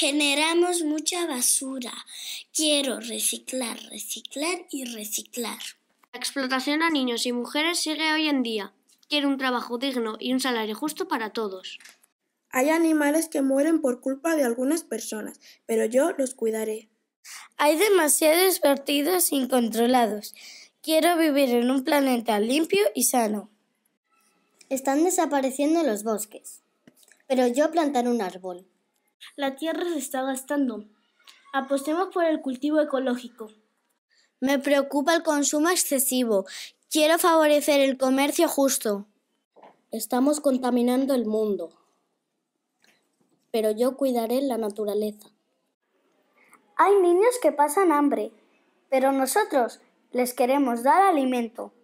Generamos mucha basura. Quiero reciclar, reciclar y reciclar. La explotación a niños y mujeres sigue hoy en día. Quiero un trabajo digno y un salario justo para todos. Hay animales que mueren por culpa de algunas personas, pero yo los cuidaré. Hay demasiados vertidos incontrolados. Quiero vivir en un planeta limpio y sano. Están desapareciendo los bosques, pero yo plantaré un árbol. La tierra se está gastando. Apostemos por el cultivo ecológico. Me preocupa el consumo excesivo. Quiero favorecer el comercio justo. Estamos contaminando el mundo. Pero yo cuidaré la naturaleza. Hay niños que pasan hambre, pero nosotros les queremos dar alimento.